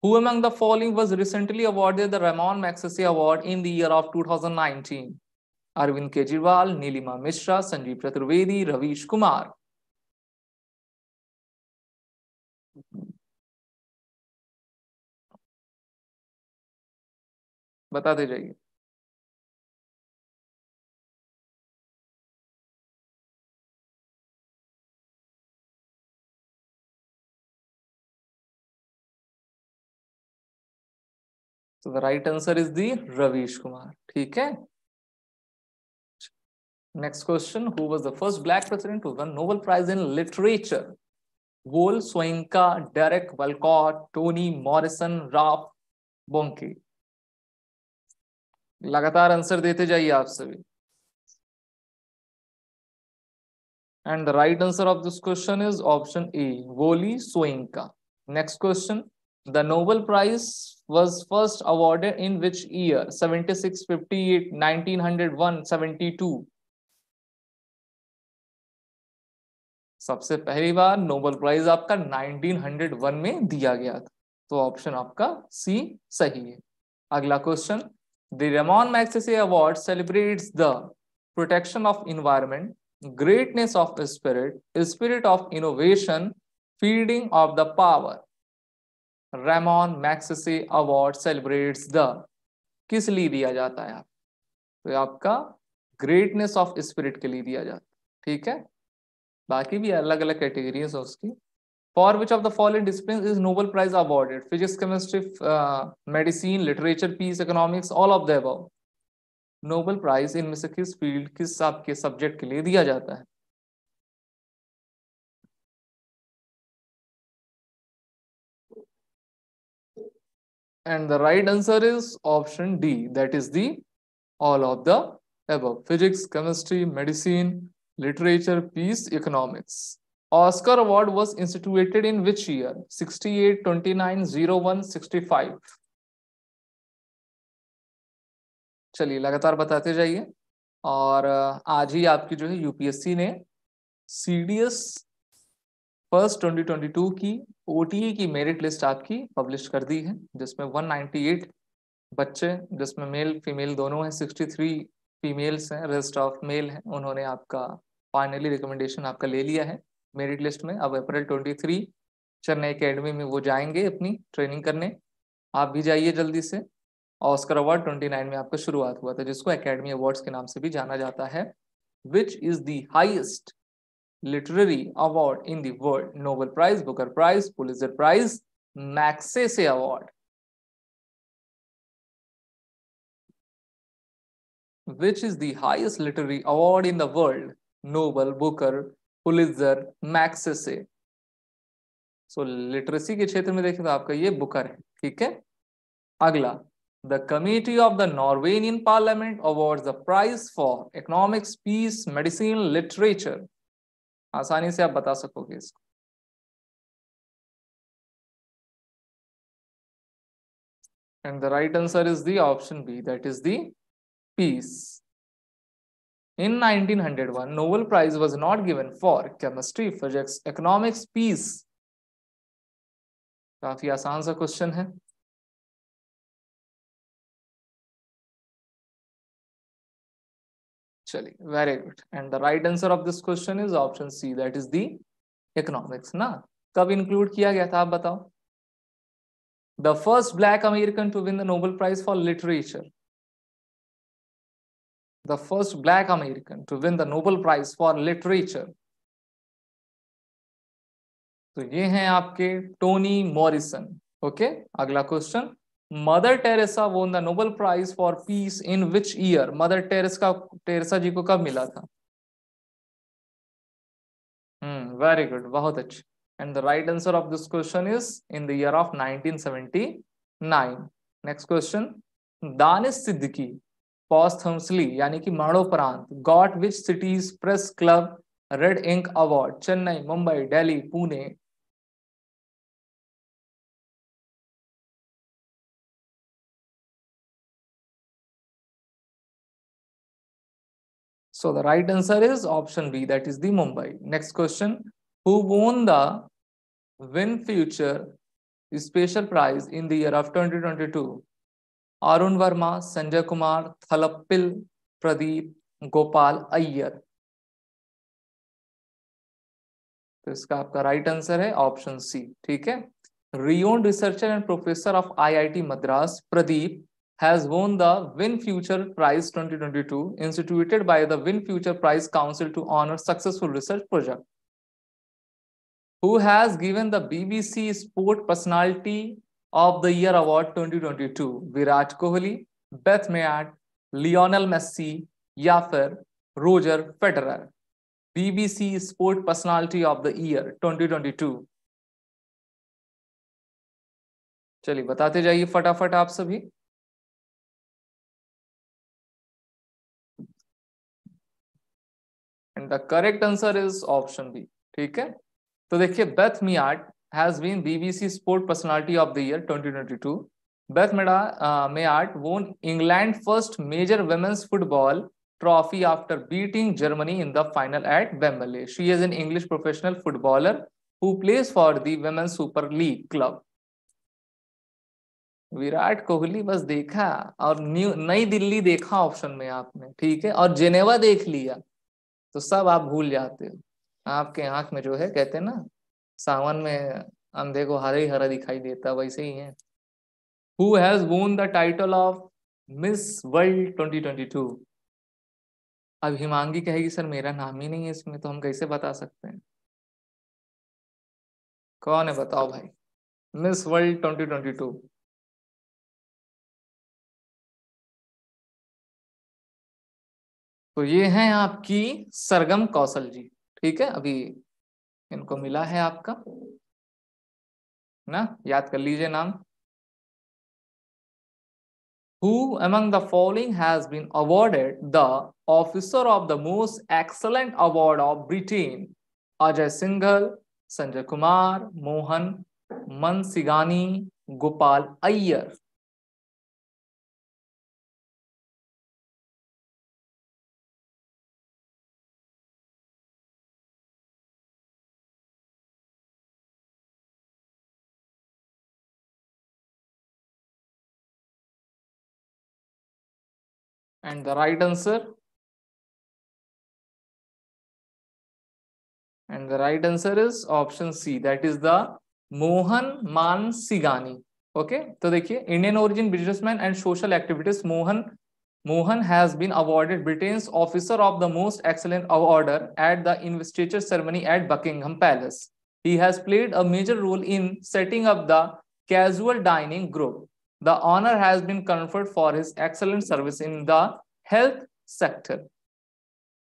Who among the following was recently awarded the Ramon Magsaysay Award in the year of 2019? Arvind Kejriwal, Nilima Mishra, Sanjeev Chaturvedi, Ravish Kumar. बता दे जाइए तो the right answer is the Ravish Kumar ठीक है next question who was the first black president to won Nobel prize in literature Wole Soyinka Derek Walcott Toni Morrison Ralph Bunche लगातार आंसर देते जाइए आप सभी and the right answer of this question is option A Wole Soyinka next question The Nobel Prize was first awarded in which year? 76, 58, 1901, 72. सबसे पहली बार Nobel prize आपका 1901 में दिया गया था तो ऑप्शन आपका सी सही है अगला question the Ramon Magsaysay award celebrates the protection of environment greatness of spirit spirit of innovation feeding of the power Ramon Magsaysay award celebrates the किस लिए दिया जाता है तो आपका ग्रेटनेस ऑफ स्पिरिट के लिए दिया जाता है ठीक है बाकी भी अलग अलग कैटेगरी है उसकी for which of the following discipline is Nobel prize awarded physics chemistry medicine literature peace economics all of the अब नोबल प्राइज इनमें से किस फील्ड किस आपके सब्जेक्ट के लिए दिया जाता है and the right answer is option D. That is the all of the above. Physics, chemistry, medicine, literature, peace, economics. Oscar Award was instituted in which year? 68, 29, 01, 65. चलिए लगातार बताते जाइए और आज ही आपकी जो है यूपीएससी ने सीडीएस फर्स्ट 2022 की ओटीए e की मेरिट लिस्ट आपकी पब्लिश कर दी है जिसमें 198 बच्चे जिसमें मेल फीमेल दोनों हैं 63 फीमेल्स हैं रेस्ट ऑफ मेल हैं उन्होंने आपका फाइनली रिकमेंडेशन आपका ले लिया है मेरिट लिस्ट में अब अप्रैल 23 चेन्नई अकेडमी में वो जाएंगे अपनी ट्रेनिंग करने आप भी जाइए जल्दी से ऑस्कर अवार्ड ट्वेंटी में आपका शुरुआत हुआ था जिसको अकेडमी अवार्ड्स के नाम से भी जाना जाता है which is the literary award in the world Nobel Prize, Booker Prize, Pulitzer Prize, Magsaysay Award. Which is the highest literary award in the world? Nobel, Booker, Pulitzer, Magsaysay. So so, literacy के क्षेत्र में देखें तो आपका ये Booker है ठीक है अगला the committee of the Norwegian parliament award the prize for economics peace medicine literature आसानी से आप बता सकोगे इसको and the right answer is the option B that is the peace in 1901 Nobel prize was not given for chemistry physics economics peace काफी आसान सा क्वेश्चन है चलिए very good and the right answer of this question is option C that is the economics ना कब include किया गया था आप बताओ the first black American to win the Nobel prize for literature the first black American to win the Nobel prize for literature तो ये हैं आपके टोनी मॉरिसन ओके अगला question Mother Teresa won the Nobel prize for peace in which year Mother Teresa Teresa ji को कब मिला था hmm very good बहुत अच्छे and the right answer of this question is in the year of 1979 next question Danish Siddiqui posthumously यानी कि मरणोपरांत got which cities press club red ink award Chennai Mumbai Delhi Pune So the right answer is option B, that is the Mumbai. Next question, who won the Win Future Special Prize in the year of 2022? Arun Verma, Sanjay Kumar, Thalappil, Pradeep, Gopal Iyer. तो इसका आपका right answer है option C ठीक है रियोन researcher and professor of IIT Madras Pradeep has won the Win Future Prize 2022, instituted by the Win Future Prize Council to honor successful research project. Who has given the BBC Sport Personality of the Year Award 2022? Virat Kohli, Beth mead Lionel Messi, या फिर Roger Federer BBC sport personality of the year 2022 चलिए बताते जाइए फटाफट आप सभी and the correct answer is option B ठीक है तो देखिए Beth Mead has been BBC sport personality of the year 2022 Beth Mead Mead won England first major women's football trophy after beating Germany in the final at Wembley she is an English professional footballer who plays for the Women's Super League club. Virat Kohli बस देखा और new नई दिल्ली देखा option में आपने ठीक है और जेनेवा देख लिया तो सब आप भूल जाते हो आपके आंख में जो है कहते ना सावन में अंधे को हरा ही हरा दिखाई देता वैसे ही है who has won the title of Miss World 2022 अब हिमांगी कहेगी सर मेरा नाम ही नहीं है इसमें तो हम कैसे बता सकते हैं कौन है बताओ भाई मिस वर्ल्ड 2022 तो ये हैं आपकी सरगम कौशल जी ठीक है अभी इनको मिला है आपका ना याद कर लीजिए नाम Who among the following has been awarded the officer of the most excellent award of Britain? Ajay Singhal, Sanjay Kumar, Mohan Mansigani, Gopal Iyer. And the right answer And the right answer is option C. That is the Mohan Man Sigani. Okay. so देखिए Indian origin businessman and social activist Mohan Mohan has been awarded Britain's Officer of the Most Excellent Order at the investiture ceremony at Buckingham Palace. He has played a major role in setting up the casual dining group the honor has been conferred for his excellent service in the health sector,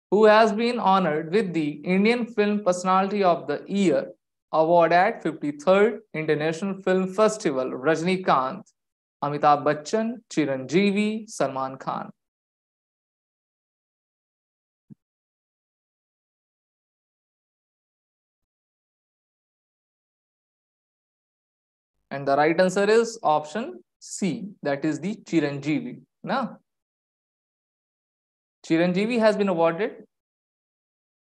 who has been honored with the Indian Film Personality of the Year award at 53rd International Film Festival, Rajnikant, Amitabh Bachchan, Chiranjeevi, Salman Khan. And the right answer is option C, that is the Chiranjeevi. Now, Chiranjeevi has been awarded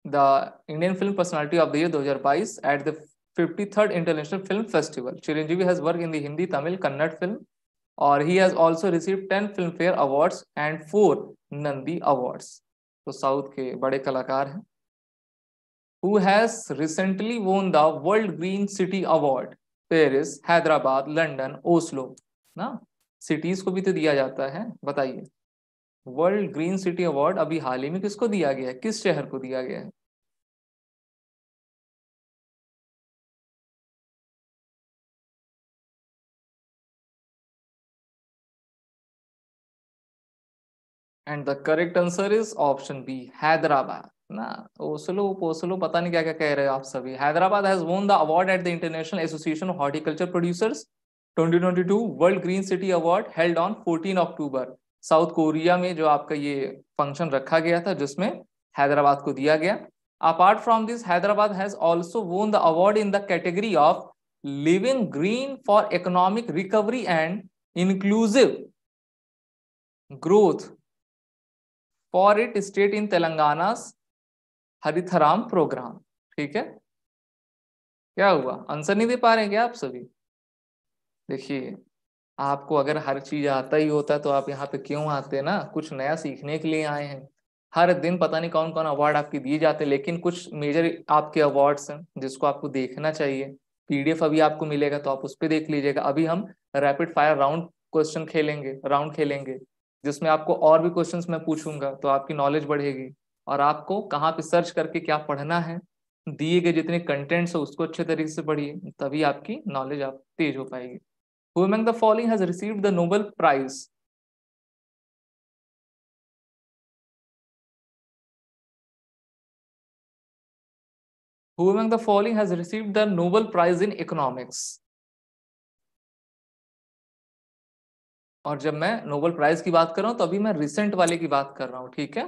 the Indian Film Personality of the Year 2022 at the 53rd International Film Festival. Chiranjeevi has worked in the Hindi, Tamil, Kannada film, or he has also received 10 Filmfare Awards and 4 Nandi Awards. So, South ke bade kalakar hai, who has recently won the World Green City Award, Paris, Hyderabad, London, Oslo. ना cities को भी तो दिया जाता है बताइए world green city award अभी हाल ही में किसको दिया गया है किस शहर को दिया गया है and the correct answer is option B Hyderabad ना ओसलो पोसलो पता नहीं क्या क्या कह रहे हो आप सभी Hyderabad has won the award at the International Association of Horticulture Producers 2022 world green city award held on 14 October South Korea में जो आपका ये फंक्शन रखा गया था जिसमें हैदराबाद को दिया गया apart from this Hyderabad has also won the award in the category of living green for economic recovery and inclusive growth for it state in Telangana Harithaharam programme ठीक है क्या हुआ आंसर नहीं दे पा रहे हैं क्या आप सभी देखिए आपको अगर हर चीज आता ही होता तो आप यहाँ पे क्यों आते ना कुछ नया सीखने के लिए आए हैं हर दिन पता नहीं कौन कौन अवार्ड आपके दिए जाते लेकिन कुछ मेजर आपके अवार्ड्स हैं जिसको आपको देखना चाहिए पीडीएफ अभी आपको मिलेगा तो आप उस पर देख लीजिएगा अभी हम रैपिड फायर राउंड क्वेश्चन खेलेंगे राउंड खेलेंगे जिसमें आपको और भी क्वेश्चन मैं पूछूंगा तो आपकी नॉलेज बढ़ेगी और आपको कहाँ पे सर्च करके क्या पढ़ना है दिए गए जितने कंटेंट्स हो उसको अच्छे तरीके से पढ़िए तभी आपकी नॉलेज आप तेज हो पाएगी Who among the following has received the Nobel Prize? Who among the following has received the Nobel Prize in Economics? और जब मैं नोबेल प्राइज की बात कर रहा हूँ तो अभी मैं रिसेंट वाले की बात कर रहा हूँ ठीक है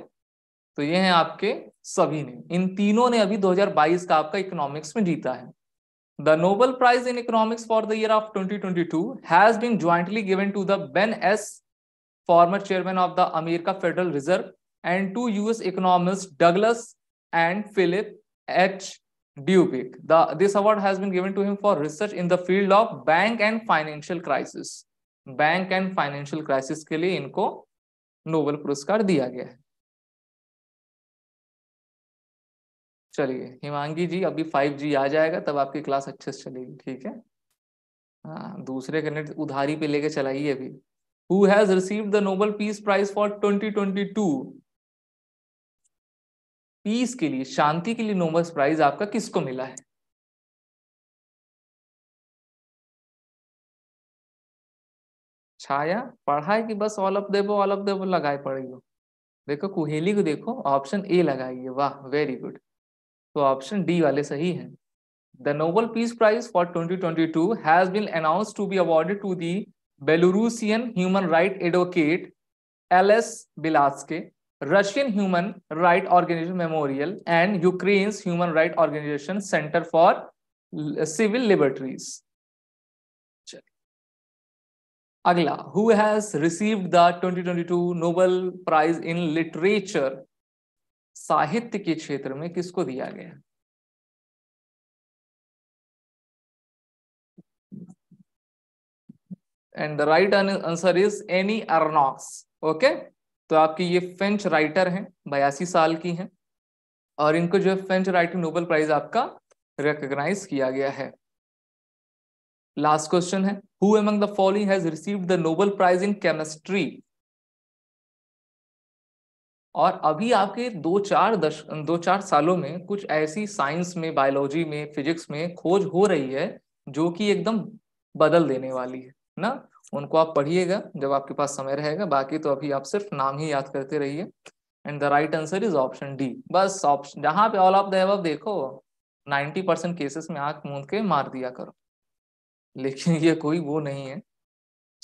तो ये हैं आपके सभी ने इन तीनों ने अभी 2022 का आपका इकोनॉमिक्स में जीता है The Nobel Prize in Economics for the year of 2022 has been jointly given to the Ben S., former chairman of the America Federal Reserve, and two U.S. economists Douglas and Philip H. Dubik. The, this award has been given to him for research in the field of bank and financial crisis. Bank and financial crisis के लिए इनको Nobel पुरस्कार दिया गया है चलिए हिमांगी जी अभी five G आ जाएगा तब आपकी क्लास अच्छे से चलेगी ठीक है हाँ दूसरे नेट उधारी पे लेके चलाइए अभी who has receive the Nobel peace prize for twenty twenty two peace के लिए शांति के लिए नोबल प्राइज आपका किसको मिला है छाया पढ़ा है कि बस all of the above all of the above लगाए पड़ेगी देखो कुहेली को देखो ऑप्शन ए लगाइए वाह वेरी गुड तो ऑप्शन डी वाले सही है the Nobel peace prize for twenty twenty two has been announce to be awarded to the Belarusian human right advocate L S Bialiatski Russian human right organisation Memorial and Ukraine human right organisation Centre for Civil Liberties अगला who has received the 2022 Nobel prize in literature साहित्य के क्षेत्र में किसको दिया गया and the right answer is Annie Ernaux okay तो आपकी ये फ्रेंच राइटर हैं बयासी साल की हैं और इनको जो है फ्रेंच राइटिंग नोबेल प्राइज आपका रिकग्नाइज किया गया है लास्ट क्वेश्चन है who among the following has received the Nobel prize in chemistry और अभी आपके दो चार दश दो चार सालों में कुछ ऐसी साइंस में बायोलॉजी में फिजिक्स में खोज हो रही है जो कि एकदम बदल देने वाली है ना उनको आप पढ़िएगा जब आपके पास समय रहेगा बाकी तो अभी आप सिर्फ नाम ही याद करते रहिए and the right answer is option D बस ऑप्शन जहाँ पे ऑल ऑफ द देखो 90 परसेंट केसेस में आंख मूंद के मार दिया करो लेकिन ये कोई वो नहीं है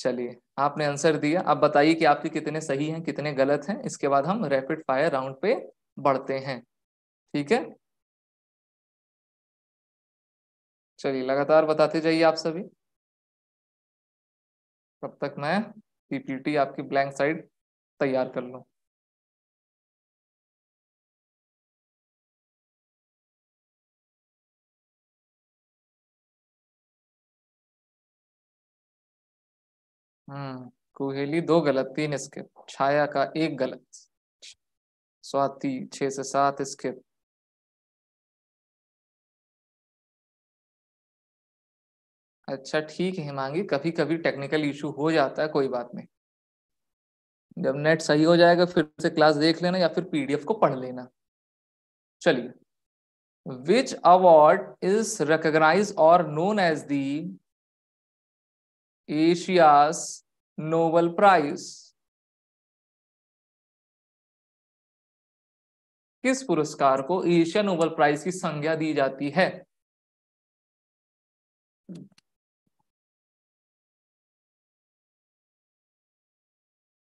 चलिए आपने आंसर दिया अब बताइए कि आपके कितने सही हैं कितने गलत हैं इसके बाद हम रैपिड फायर राउंड पे बढ़ते हैं ठीक है चलिए लगातार बताते जाइए आप सभी तब तक मैं पीपीटी आपकी ब्लैंक साइड तैयार कर लूँ हम्म, कुहेली दो गलत तीन स्किप छाया का एक गलत स्वाति छह से सात स्किप अच्छा ठीक है मांगी कभी कभी टेक्निकल इशू हो जाता है कोई बात नहीं जब नेट सही हो जाएगा फिर से क्लास देख लेना या फिर पीडीएफ को पढ़ लेना चलिए विच अवार्ड इज रिकोगनाइज और known as the Asia's Nobel prize किस पुरस्कार को एशिया नोबल प्राइज की संज्ञा दी जाती है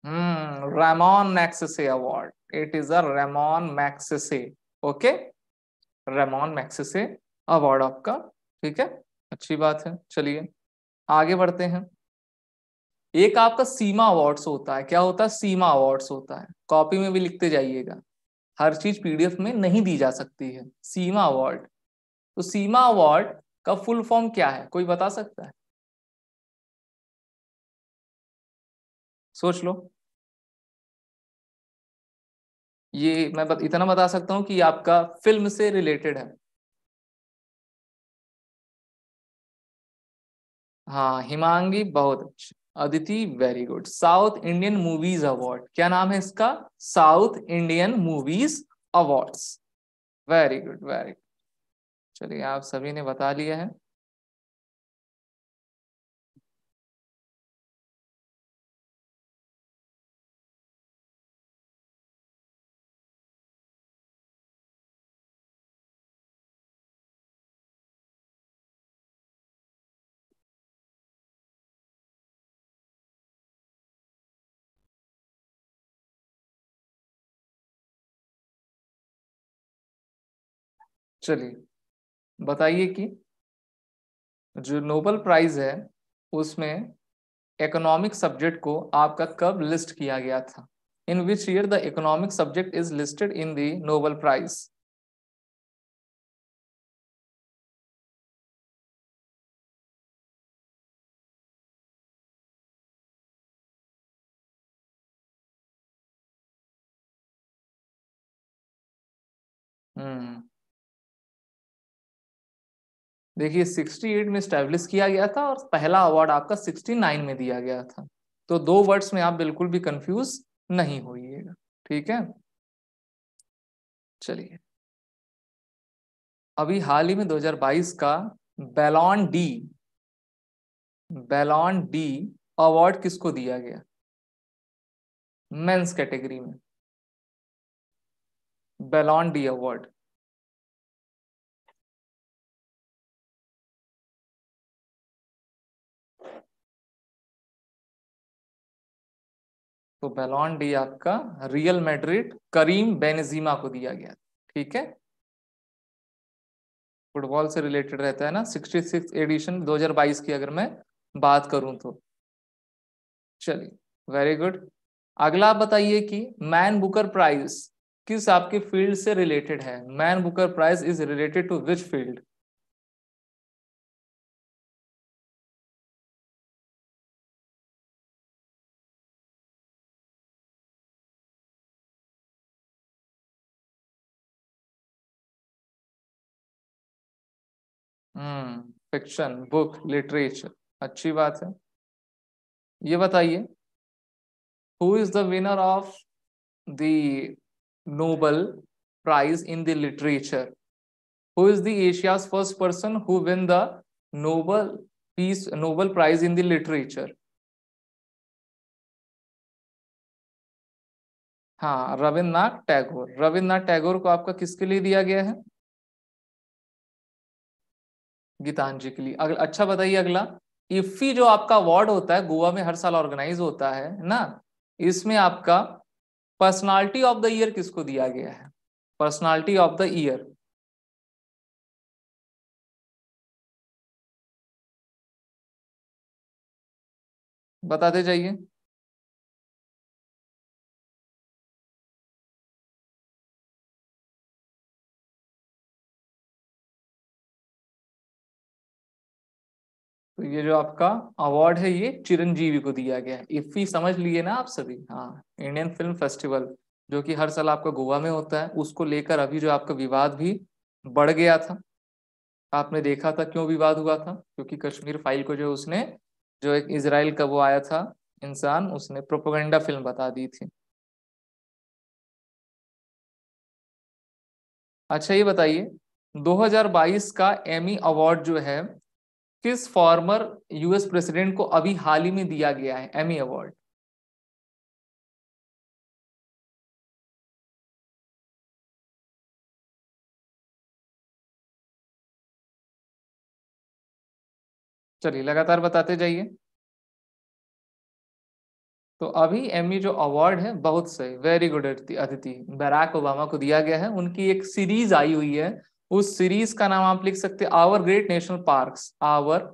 hmm Ramon Magsaysay award it is a Ramon Magsaysay okay Ramon Magsaysay award आपका ठीक है अच्छी बात है चलिए आगे बढ़ते हैं एक आपका सीमा अवार्ड्स होता है क्या होता है सीमा अवार्ड्स होता है कॉपी में भी लिखते जाइएगा हर चीज पीडीएफ में नहीं दी जा सकती है सीमा अवार्ड तो सीमा अवार्ड का फुल फॉर्म क्या है कोई बता सकता है सोच लो ये मैं इतना बता सकता हूं कि आपका फिल्म से रिलेटेड है हाँ हिमांगी बहुत अच्छी Aditi very good South Indian movies award क्या नाम है इसका South Indian movies awards very good very good चलिए आप सभी ने बता लिया है चलिए बताइए कि जो नोबल प्राइज है उसमें इकोनॉमिक सब्जेक्ट को आपका कब लिस्ट किया गया था in which year the economic subject is listed in the Nobel prize hmm देखिए 68 में स्टैब्लिश किया गया था और पहला अवार्ड आपका 69 में दिया गया था तो दो वर्ड्स में आप बिल्कुल भी कंफ्यूज नहीं होइएगा ठीक है चलिए अभी हाल ही में 2022 का Ballon d'Or Ballon d'Or award किसको दिया गया मेंस कैटेगरी में बेलॉन डी अवार्ड तो बेलॉन डी आपका रियल मैड्रिड करीम बेनजीमा को दिया गया ठीक है फुटबॉल से रिलेटेड रहता है ना 66 एडिशन 2022 की अगर मैं बात करूं तो चलिए वेरी गुड अगला बताइए कि मैन बुकर प्राइज किस आपके फील्ड से रिलेटेड है man Booker prize is related to which field fiction book literature अच्छी बात है ये बताइए who is the winner of the Nobel prize in the literature who is the Asia's first person who win the Nobel peace Nobel prize in the literature हाँ रविन्द्रनाथ टैगोर रविन्द्रनाथ टैगोर को आपका किसके लिए दिया गया है गीतांजलि के लिए अगला अच्छा बताइए अगला इफ्फी जो आपका अवार्ड होता है गोवा में हर साल ऑर्गेनाइज होता है ना इसमें आपका पर्सनालिटी ऑफ द ईयर किसको दिया गया है पर्सनालिटी ऑफ द ईयर बताते जाइए तो ये जो आपका अवार्ड है ये चिरंजीवी को दिया गया है इफ समझ लिए ना आप सभी हाँ इंडियन फिल्म फेस्टिवल जो कि हर साल आपका गोवा में होता है उसको लेकर अभी जो आपका विवाद भी बढ़ गया था आपने देखा था क्यों विवाद हुआ था क्योंकि कश्मीर फाइल को जो उसने जो एक इसराइल का वो आया था इंसान उसने प्रोपोगेंडा फिल्म बता दी थी अच्छा ये बताइए 2022 का एमी अवार्ड जो है किस फॉर्मर यूएस प्रेसिडेंट को अभी हाल ही में दिया गया है एमी अवार्ड चलिए लगातार बताते जाइए तो अभी एमी जो अवार्ड है बहुत सही very good Atithi Barack Obama को दिया गया है उनकी एक सीरीज आई हुई है उस सीरीज का नाम आप लिख सकते our great national park our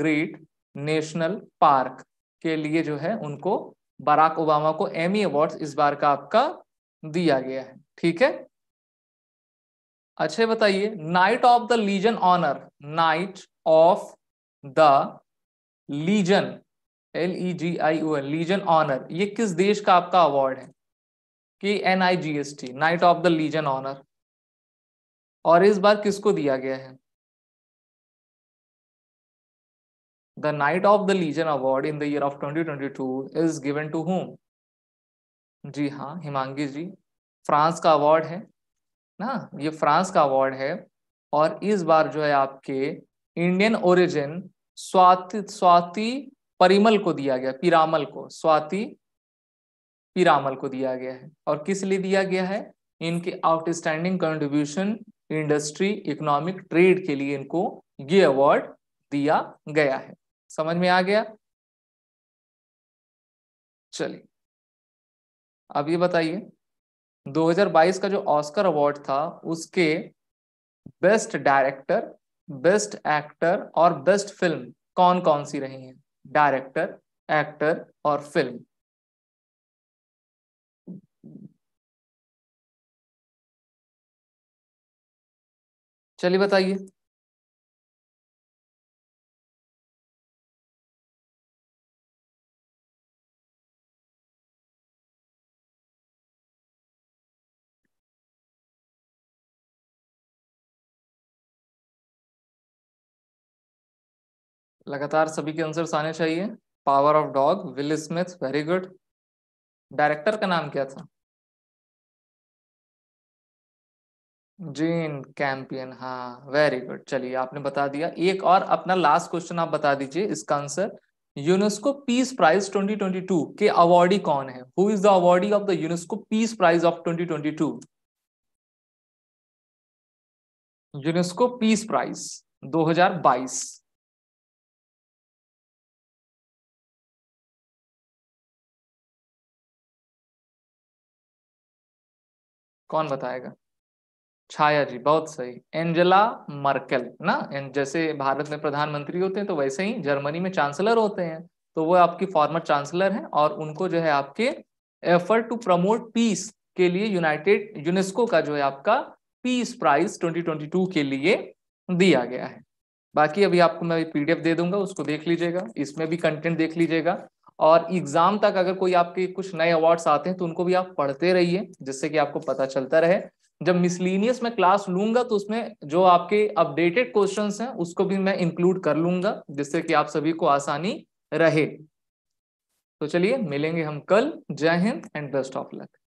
great national park के लिए जो है उनको बराक ओबामा को एमी अवार्ड इस बार का आपका दिया गया है ठीक है अच्छे बताइए knight of the legion honour knight of the legion L E G I O N legion honour ये किस देश का आपका अवार्ड है कि N I G S T knight of the legion honour और इस बार किसको दिया गया है the knight of the legion award in the year of 2022 is given to होम जी हाँ हिमांगी जी फ्रांस का अवार्ड है ना ये फ्रांस का अवार्ड है और इस बार जो है आपके इंडियन ओरिजिन स्वाति स्वाति परिमल को दिया गया पिरामल को स्वाति पिरामल को दिया गया है और किस लिए दिया गया है इनके outstanding contribution industry economic trade के लिए इनको ये अवार्ड दिया गया है समझ में आ गया चलिए अब ये बताइए 2022 का जो ऑस्कर अवार्ड था उसके बेस्ट डायरेक्टर बेस्ट एक्टर और बेस्ट फिल्म कौन कौन सी रही हैं डायरेक्टर एक्टर और फिल्म चलिए बताइए लगातार सभी के आंसर्स आने चाहिए power of dog Will Smith very good director का नाम क्या था जीन कैंपियन हाँ वेरी गुड चलिए आपने बता दिया एक और अपना लास्ट क्वेश्चन आप बता दीजिए इसका आंसर यूनेस्को पीस प्राइज 2022 के अवार्डी कौन है who is the awardee of the UNESCO peace prize of 2022 UNESCO peace prize 2022 कौन बताएगा छाया जी बहुत सही एंजेला मर्केल ना जैसे भारत में प्रधानमंत्री होते हैं तो वैसे ही जर्मनी में चांसलर होते हैं तो वो आपकी फॉर्मर चांसलर हैं और उनको जो है आपके एफर्ट टू प्रमोट पीस के लिए यूनाइटेड यूनेस्को का जो है आपका पीस प्राइज 2022 के लिए दिया गया है बाकी अभी आपको मैं पीडीएफ दे दूंगा उसको देख लीजिएगा इसमें भी कंटेंट देख लीजिएगा और एग्जाम तक अगर कोई आपके कुछ नए अवार्ड्स आते हैं तो उनको भी आप पढ़ते रहिए जिससे कि आपको पता चलता रहे जब मिसलिनियस में क्लास लूंगा तो उसमें जो आपके अपडेटेड क्वेश्चन हैं उसको भी मैं इंक्लूड कर लूंगा जिससे कि आप सभी को आसानी रहे तो चलिए मिलेंगे हम कल जय हिंद एंड बेस्ट ऑफ लक